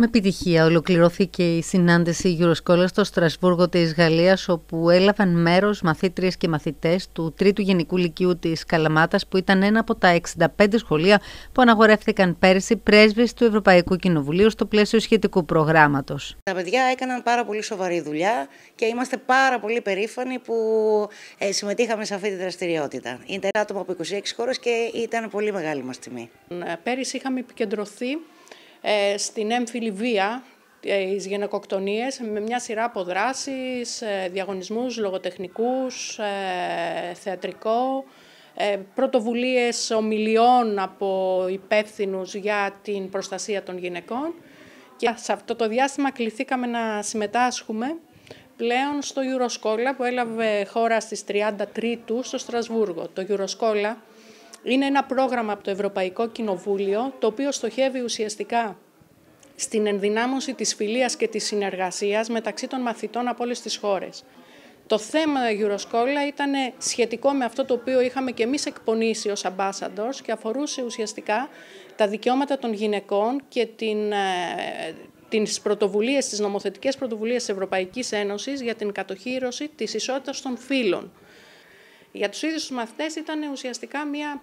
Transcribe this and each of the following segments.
Με επιτυχία ολοκληρώθηκε η συνάντηση Euroscholar στο Στρασβούργο της Γαλλίας, όπου έλαβαν μέρος μαθήτριες και μαθητές του Τρίτου Γενικού Λυκείου της Καλαμάτας, που ήταν ένα από τα 65 σχολεία που αναγορεύτηκαν πέρσι πρέσβεις του Ευρωπαϊκού Κοινοβουλίου στο πλαίσιο σχετικού προγράμματος. Τα παιδιά έκαναν πάρα πολύ σοβαρή δουλειά και είμαστε πάρα πολύ περήφανοι που ε, συμμετείχαμε σε αυτή τη δραστηριότητα. Είναι άτομα από 26 χώρες και ήταν πολύ μεγάλη μας τιμή. Ε, πέρυσι είχαμε επικεντρωθεί ε, στην έμφυλη βία, ε, τις γυναικοκτονίες με μια σειρά από δράσεις, ε, διαγωνισμούς, λογοτεχνικούς, θεατρικό, πρωτοβουλίες ομιλιών από υπεύθυνους για την προστασία των γυναικών. Και σε αυτό το διάστημα κληθήκαμε να συμμετάσχουμε πλέον στο Euroscola που έλαβε χώρα στις 33 του στο Στρασβούργο. Το Euroscola είναι ένα πρόγραμμα από το Ευρωπαϊκό Κοινοβούλιο, το οποίο στοχεύει ουσιαστικά στην ενδυνάμωση της φιλίας και της συνεργασίας μεταξύ των μαθητών από όλες τις χώρες. Το θέμα Euroscola ήταν σχετικό με αυτό το οποίο είχαμε και εμείς εκπονήσει ως ambassadors και αφορούσε ουσιαστικά τα δικαιώματα των γυναικών και την, ε, τις πρωτοβουλίες, τις νομοθετικές πρωτοβουλίες της Ευρωπαϊκής Ένωσης για την κατοχήρωση της ισότητας των φύλων για τους ίδιους τους μαθητές ήταν ουσιαστικά μια,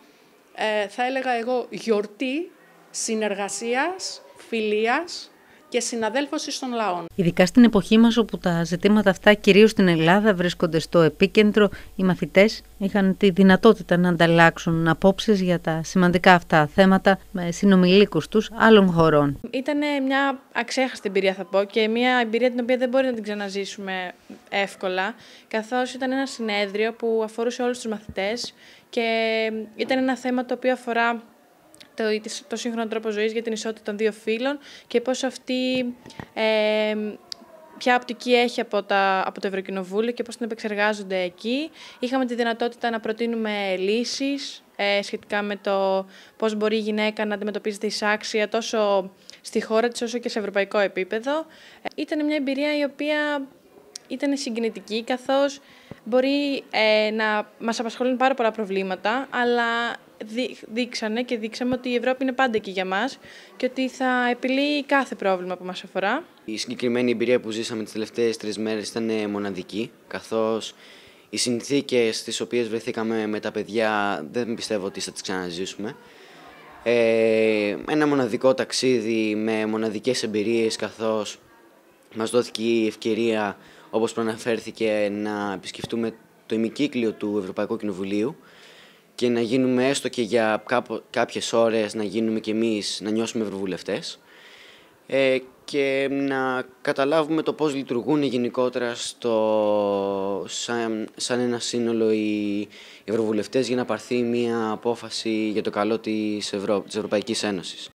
ε, θα έλεγα εγώ, γιορτή συνεργασίας, φιλίας, και συναδέλφωση των λαών. Ειδικά στην εποχή μας όπου τα ζητήματα αυτά κυρίως στην Ελλάδα βρίσκονται στο επίκεντρο, οι μαθητές. είχαν τη δυνατότητα να ανταλλάξουν απόψεις για τα σημαντικά αυτά θέματα με συνομιλίκους τους άλλων χωρών. Ήταν μια αξέχαστη εμπειρία θα πω και μια εμπειρία την οποία δεν μπορεί να την ξαναζήσουμε εύκολα καθώς ήταν ένα συνέδριο που αφορούσε όλους τους μαθητές και ήταν ένα θέμα το οποίο αφορά το, σύγχρονο τρόπο ζωής για την ισότητα των δύο φύλων και πώς αυτή, ποια οπτική έχει από, τα, από το Ευρωκοινοβούλιο και πώς την επεξεργάζονται εκεί. Είχαμε τη δυνατότητα να προτείνουμε λύσεις ε, σχετικά με το πώς μπορεί η γυναίκα να αντιμετωπίζεται εισάξια τόσο στη χώρα της όσο και σε ευρωπαϊκό επίπεδο. Ε, ήταν μια εμπειρία η οποία ήταν συγκινητική καθώς μπορεί ε, να μας απασχολούν πάρα πολλά προβλήματα αλλά δείξανε και δείξαμε ότι η Ευρώπη είναι πάντα εκεί για μας και ότι θα επιλύει κάθε πρόβλημα που μας αφορά. Η συγκεκριμένη εμπειρία που ζήσαμε τις τελευταίες τρεις μέρες ήταν ε, μοναδική, καθώς οι συνθήκες στις οποίες βρεθήκαμε με τα παιδιά δεν πιστεύω ότι θα τις ξαναζήσουμε. Ε, ένα μοναδικό ταξίδι με μοναδικές εμπειρίες καθώς μας δόθηκε η ευκαιρία όπως προαναφέρθηκε να επισκεφτούμε το ημικύκλιο του Ευρωπαϊκού Κοινοβουλίου και να γίνουμε έστω και για κάποιε κάποιες ώρες να γίνουμε και εμείς, να νιώσουμε ευρωβουλευτές. Ε, και να καταλάβουμε το πώς λειτουργούν γενικότερα στο, σαν, σαν ένα σύνολο οι, οι ευρωβουλευτές για να πάρθει μια απόφαση για το καλό της, Ευρω... της Ευρωπαϊκής Ένωσης.